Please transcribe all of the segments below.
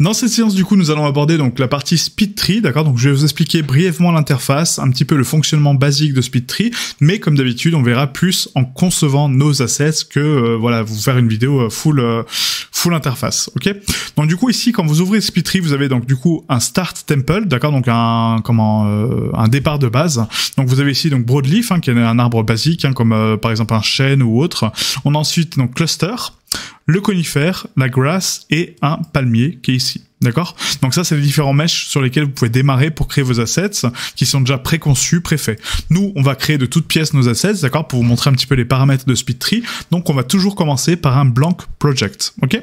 Dans cette séance, du coup, nous allons aborder donc la partie SpeedTree, d'accord Donc, je vais vous expliquer brièvement l'interface, un petit peu le fonctionnement basique de SpeedTree, mais comme d'habitude, on verra plus en concevant nos assets que euh, voilà, vous faire une vidéo euh, full euh, full interface, ok Donc, du coup, ici, quand vous ouvrez SpeedTree, vous avez donc du coup un Start Temple, d'accord Donc un comment un départ de base. Donc, vous avez ici donc Broadleaf, hein, qui est un arbre basique, hein, comme par exemple un chêne ou autre. On a ensuite donc Cluster le conifère, la grasse et un palmier qui est ici. D'accord Donc ça, c'est les différents mèches sur lesquels vous pouvez démarrer pour créer vos assets qui sont déjà préconçus, préfaits. Nous, on va créer de toutes pièces nos assets, d'accord Pour vous montrer un petit peu les paramètres de SpeedTree. Donc, on va toujours commencer par un blank project, ok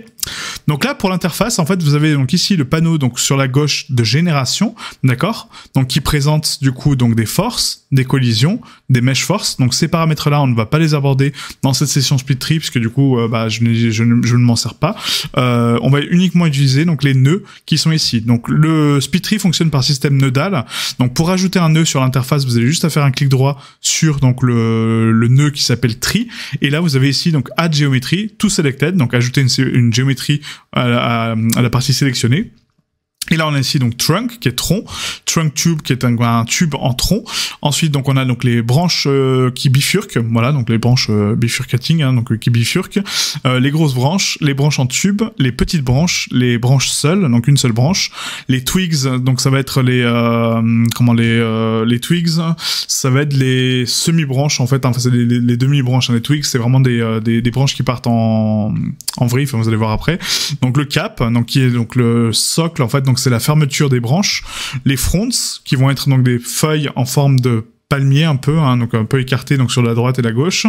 donc là, pour l'interface, en fait, vous avez donc ici le panneau donc sur la gauche de génération, d'accord Donc qui présente du coup donc des forces, des collisions, des mèches forces. Donc ces paramètres-là, on ne va pas les aborder dans cette session split tree puisque du coup, euh, bah, je, ne m'en sers pas. Euh, on va uniquement utiliser donc les nœuds qui sont ici. Donc le split tree fonctionne par système nodal. Donc pour ajouter un nœud sur l'interface, vous avez juste à faire un clic droit sur donc le, le nœud qui s'appelle tree. Et là, vous avez ici donc add géométrie, tout selected, donc ajouter une, une géométrie à la partie sélectionnée. Et là, on a ici donc trunk qui est tronc, trunk tube qui est un, tube en tronc. Ensuite, donc on a donc les branches euh, qui bifurquent, voilà, donc les branches euh, bifurcating, hein, donc euh, qui bifurquent, les grosses branches, les branches en tube, les petites branches, les branches seules, donc une seule branche, les twigs, donc ça va être les comment les les twigs, ça va être les semi-branches en fait, hein. enfin c'est les, demi-branches, hein. les twigs, c'est vraiment des, des, branches qui partent en en vrille, vous allez voir après. Donc le cap, donc qui est donc le socle en fait, donc c'est la fermeture des branches, les fronts qui vont être donc des feuilles en forme de palmier un peu, hein, donc un peu écartées donc sur la droite et la gauche,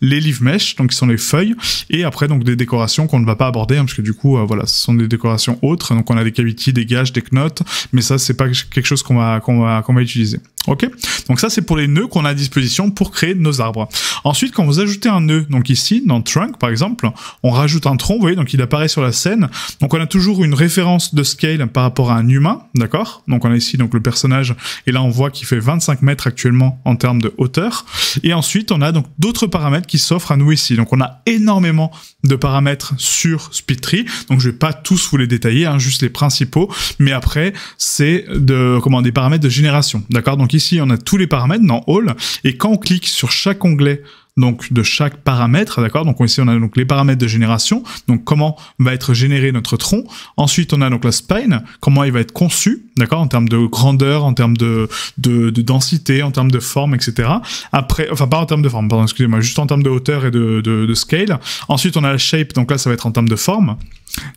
les leaves mèches donc qui sont les feuilles, et après donc des décorations qu'on ne va pas aborder, hein, parce que du coup euh, voilà, ce sont des décorations autres, donc on a des cavités, des gages, des knots, mais ça c'est pas quelque chose qu'on va qu'on qu'on va utiliser. Ok, donc ça c'est pour les nœuds qu'on a à disposition pour créer nos arbres. Ensuite, quand vous ajoutez un nœud, donc ici dans trunk par exemple, on rajoute un tronc, vous voyez, donc il apparaît sur la scène. Donc on a toujours une référence de scale par rapport à un humain, d'accord Donc on a ici donc le personnage et là on voit qu'il fait 25 mètres actuellement en termes de hauteur. Et ensuite on a donc d'autres paramètres qui s'offrent à nous ici. Donc on a énormément de paramètres sur SpeedTree. Donc je vais pas tous vous les détailler, hein, juste les principaux. Mais après c'est de comment des paramètres de génération, d'accord donc ici, on a tous les paramètres dans All, et quand on clique sur chaque onglet donc de chaque paramètre, d'accord Donc ici on a donc les paramètres de génération, donc comment va être généré notre tronc. Ensuite on a donc la spine, comment il va être conçu, d'accord En termes de grandeur, en termes de, densité, en termes de forme, etc. Après, enfin pas en termes de forme, pardon, excusez-moi, juste en termes de hauteur et de, de scale. Ensuite on a la shape, donc là ça va être en termes de forme.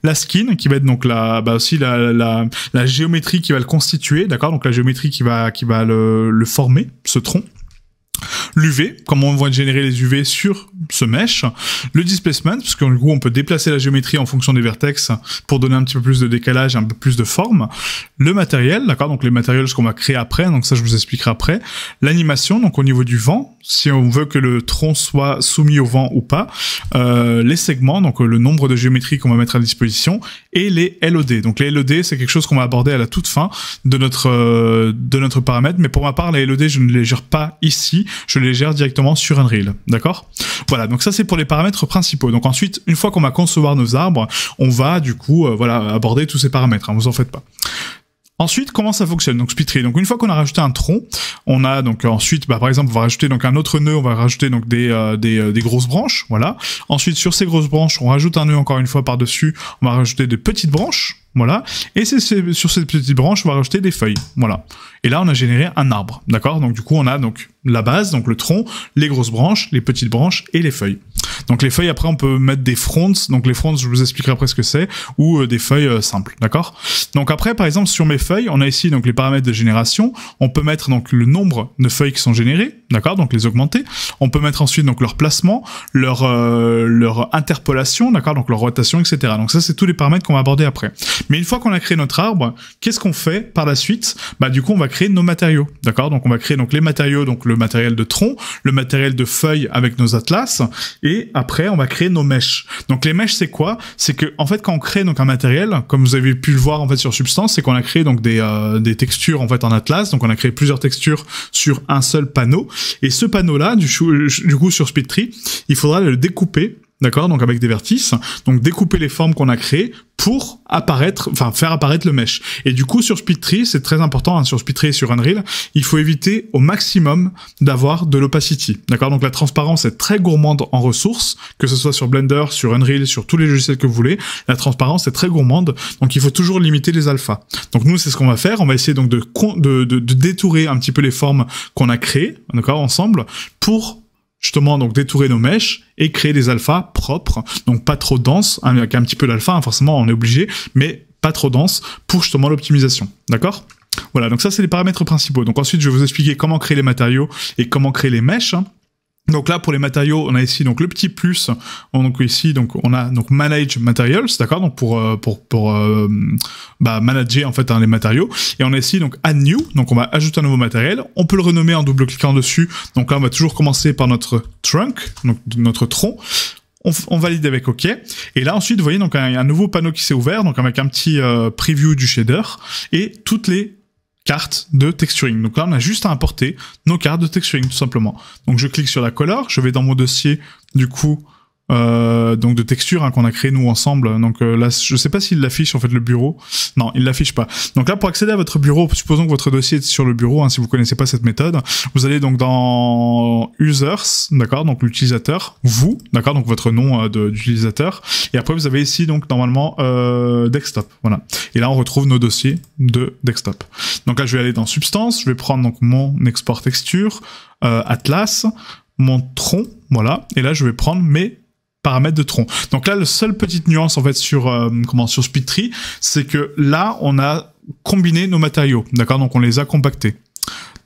La skin qui va être donc la, bah aussi la, géométrie qui va le constituer, d'accord Donc la géométrie qui va, qui va le former, ce tronc l'UV, comment on va générer les UV sur ce mesh, le displacement, parce qu'en gros on peut déplacer la géométrie en fonction des vertex pour donner un petit peu plus de décalage, un peu plus de forme, le matériel, d'accord, donc les matériels, ce qu'on va créer après, donc ça je vous expliquerai après, l'animation, donc au niveau du vent, si on veut que le tronc soit soumis au vent ou pas, euh, les segments, donc le nombre de géométries qu'on va mettre à disposition, et les LOD. Donc les LOD, c'est quelque chose qu'on va aborder à la toute fin de notre, euh, de notre paramètre, mais pour ma part, les LOD, je ne les gère pas ici, je les gère directement sur Unreal. D'accord Voilà, donc ça c'est pour les paramètres principaux. Donc ensuite, une fois qu'on va concevoir nos arbres, on va du coup euh, voilà aborder tous ces paramètres, hein, vous en faites pas. Ensuite, comment ça fonctionne Donc Donc une fois qu'on a rajouté un tronc, on a donc ensuite, bah, par exemple, on va rajouter donc un autre nœud, on va rajouter donc des, euh, des, euh, des, grosses branches, voilà. Ensuite, sur ces grosses branches, on rajoute un nœud encore une fois par dessus, on va rajouter des petites branches, voilà. Et c'est sur cette petite branche, on va rajouter des feuilles. Voilà. Et là, on a généré un arbre. D'accord Donc, du coup, on a donc la base, donc le tronc, les grosses branches, les petites branches et les feuilles. Donc, les feuilles, après, on peut mettre des fronts. Donc, les fronts, je vous expliquerai après ce que c'est, ou euh, des feuilles euh, simples. D'accord Donc, après, par exemple, sur mes feuilles, on a ici donc les paramètres de génération. On peut mettre donc le nombre de feuilles qui sont générées. D'accord Donc, les augmenter. On peut mettre ensuite donc leur placement, leur, euh, leur interpolation. D'accord Donc, leur rotation, etc. Donc, ça, c'est tous les paramètres qu'on va aborder après. Mais une fois qu'on a créé notre arbre, qu'est-ce qu'on fait par la suite Bah du coup, on va créer nos matériaux, d'accord Donc on va créer donc les matériaux, donc le matériel de tronc, le matériel de feuilles avec nos atlas, et après on va créer nos mèches. Donc les mèches, c'est quoi C'est que en fait, quand on crée donc un matériel, comme vous avez pu le voir en fait sur Substance, c'est qu'on a créé donc des, euh, des textures en fait en atlas, donc on a créé plusieurs textures sur un seul panneau, et ce panneau là, du, du coup sur SpeedTree, il faudra le découper d'accord Donc avec des vertices, donc découper les formes qu'on a créées pour apparaître, enfin faire apparaître le mesh. Et du coup sur SpeedTree, c'est très important hein, sur SpeedTree et sur Unreal, il faut éviter au maximum d'avoir de l'opacity, d'accord Donc la transparence est très gourmande en ressources, que ce soit sur Blender, sur Unreal, sur tous les logiciels que vous voulez, la transparence est très gourmande, donc il faut toujours limiter les alphas. Donc nous c'est ce qu'on va faire, on va essayer donc de, de, de, de détourer un petit peu les formes qu'on a créées, d'accord, ensemble, pour justement donc détourer nos mèches et créer des alphas propres, donc pas trop denses, hein, avec un petit peu d'alpha, hein, forcément on est obligé, mais pas trop dense pour justement l'optimisation, d'accord Voilà, donc ça c'est les paramètres principaux. Donc ensuite je vais vous expliquer comment créer les matériaux et comment créer les mèches. Hein. Donc là, pour les matériaux, on a ici donc le petit plus. Donc ici, donc on a donc manage materials, d'accord Donc pour euh, pour pour euh, bah, manager en fait hein, les matériaux. Et on a ici donc add new. Donc on va ajouter un nouveau matériel. On peut le renommer en double cliquant dessus. Donc là, on va toujours commencer par notre trunk, donc notre tronc. On, valide avec OK. Et là ensuite, vous voyez donc un, un nouveau panneau qui s'est ouvert, donc avec un petit euh, preview du shader et toutes les Carte de texturing. Donc là, on a juste à importer nos cartes de texturing, tout simplement. Donc je clique sur la couleur, je vais dans mon dossier, du coup, euh, donc de texture hein, qu'on a créé nous ensemble. Donc euh, là, je sais pas s'il l'affiche en fait le bureau. Non, il l'affiche pas. Donc là, pour accéder à votre bureau, supposons que votre dossier est sur le bureau, hein, si vous connaissez pas cette méthode, vous allez donc dans users, d'accord, donc l'utilisateur, vous, d'accord, donc votre nom euh, d'utilisateur, et après vous avez ici donc normalement euh, desktop, voilà. Et là, on retrouve nos dossiers de desktop. Donc là, je vais aller dans substance, je vais prendre donc mon export texture, atlas, mon tronc, voilà, et là je vais prendre mes paramètres de tronc. Donc là, le seule petite nuance en fait sur euh, comment sur SpeedTree, c'est que là, on a combiné nos matériaux, d'accord Donc on les a compactés.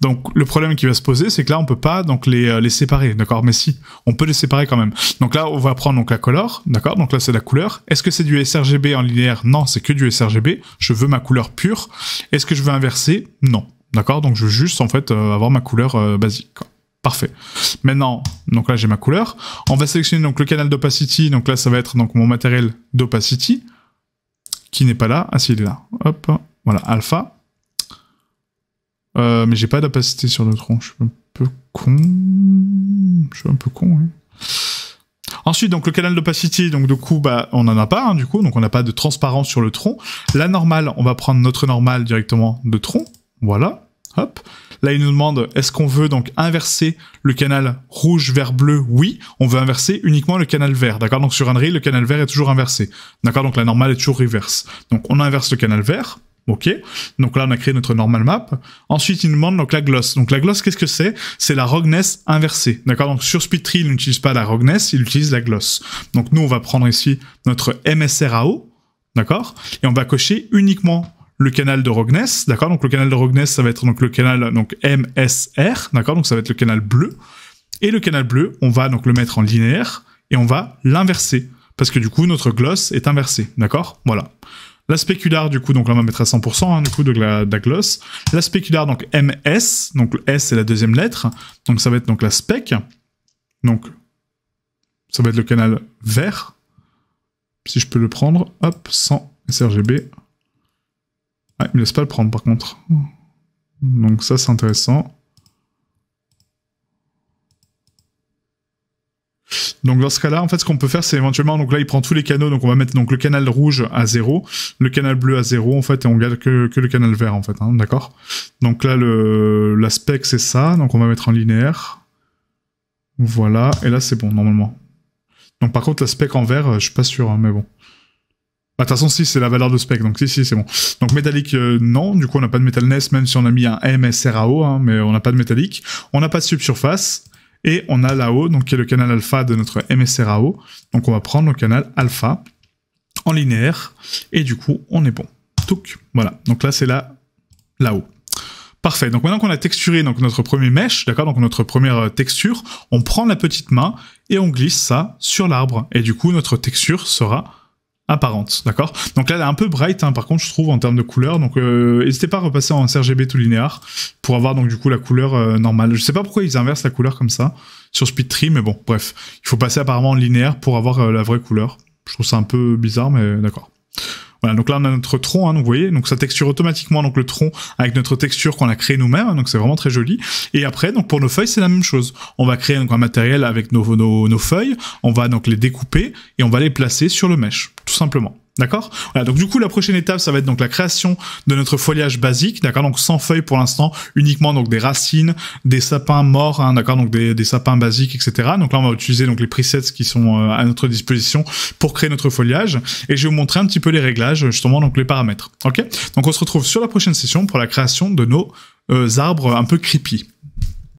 Donc le problème qui va se poser, c'est que là on peut pas donc les, euh, les séparer, d'accord Mais si, on peut les séparer quand même. Donc là on va prendre donc la color, d'accord Donc là c'est la couleur. Est-ce que c'est du sRGB en linéaire Non, c'est que du sRGB. Je veux ma couleur pure. Est-ce que je veux inverser Non, d'accord Donc je veux juste en fait euh, avoir ma couleur basique. Parfait. Maintenant, donc là j'ai ma couleur. On va sélectionner donc le canal d'opacity. Donc là ça va être donc mon matériel d'opacity qui n'est pas là. Ah si il est là. Hop, voilà alpha. Euh, mais j'ai pas d'opacité sur le tronc. Je suis un peu con. Je suis un peu con. oui. Hein. Ensuite, donc le canal d'opacité, donc du coup, bah, on en a pas, hein, du coup, donc on n'a pas de transparence sur le tronc. La normale, on va prendre notre normale directement de tronc, voilà. Là, il nous demande est-ce qu'on veut donc inverser le canal rouge vers bleu Oui, on veut inverser uniquement le canal vert. D'accord Donc sur Unreal, le canal vert est toujours inversé. D'accord Donc la normale est toujours reverse. Donc on inverse le canal vert. Ok, donc là on a créé notre normal map. Ensuite il nous demande donc la gloss. Donc la gloss qu'est-ce que c'est C'est la rogness inversée. D'accord Donc sur SpeedTree il n'utilise pas la rogness, il utilise la gloss. Donc nous on va prendre ici notre MSRAO. D'accord Et on va cocher uniquement le canal de Rognes, d'accord Donc le canal de Rognes, ça va être donc le canal donc MSR, d'accord Donc ça va être le canal bleu. Et le canal bleu, on va donc le mettre en linéaire et on va l'inverser parce que du coup notre gloss est inversé, d'accord Voilà. La spéculaire, du coup, donc là, on va mettre à 100%, hein, du coup, de la, gloss. La spéculaire, donc MS, donc le S, c'est la deuxième lettre. Donc, ça va être donc la spec. Donc, ça va être le canal vert. Si je peux le prendre, hop, 100 sRGB. Ah, il me laisse pas le prendre par contre. Donc ça c'est intéressant. Donc dans ce cas-là, en fait, ce qu'on peut faire, c'est éventuellement, donc là, il prend tous les canaux, donc on va mettre donc le canal rouge à 0, le canal bleu à 0, en fait, et on garde que, le canal vert, en fait, hein, d'accord Donc là, l'aspect, c'est ça, donc on va mettre en linéaire. Voilà, et là, c'est bon, normalement. Donc par contre, l'aspect en vert, euh, je suis pas sûr, hein, mais bon. Bah, de toute façon, si, c'est la valeur de spec, donc si, si, c'est bon. Donc métallique, euh, non, du coup on n'a pas de metalness, même si on a mis un MSRAO, hein, mais on n'a pas de métallique. On n'a pas de subsurface, et on a là-haut, donc qui est le canal alpha de notre MSRAO. Donc on va prendre le canal alpha en linéaire, et du coup on est bon. Touk, voilà. Donc là c'est là, là-haut. Parfait. Donc maintenant qu'on a texturé donc notre premier mesh, d'accord, donc notre première euh, texture, on prend la petite main et on glisse ça sur l'arbre. Et du coup, notre texture sera apparente, d'accord Donc là, elle est un peu bright, hein, par contre, je trouve, en termes de couleur. Donc, euh, n'hésitez pas à repasser en sRGB tout linéaire pour avoir, donc, du coup, la couleur euh, normale. Je sais pas pourquoi ils inversent la couleur comme ça sur SpeedTree, mais bon, bref. Il faut passer apparemment en linéaire pour avoir euh, la vraie couleur. Je trouve ça un peu bizarre, mais d'accord. Voilà, donc là on a notre tronc, hein, vous voyez, donc ça texture automatiquement donc le tronc avec notre texture qu'on a créé nous-mêmes, hein, donc c'est vraiment très joli. Et après, donc pour nos feuilles, c'est la même chose. On va créer donc un matériel avec nos, nos feuilles, on va donc les découper et on va les placer sur le mesh, tout simplement. D'accord Voilà, donc du coup la prochaine étape ça va être donc la création de notre foliage basique, d'accord Donc sans feuilles pour l'instant, uniquement donc des racines, des sapins morts, hein, d'accord Donc des, sapins basiques, etc. Donc là on va utiliser donc les presets qui sont euh, à notre disposition pour créer notre foliage et je vais vous montrer un petit peu les réglages justement donc les paramètres. Ok Donc on se retrouve sur la prochaine session pour la création de nos euh, arbres un peu creepy.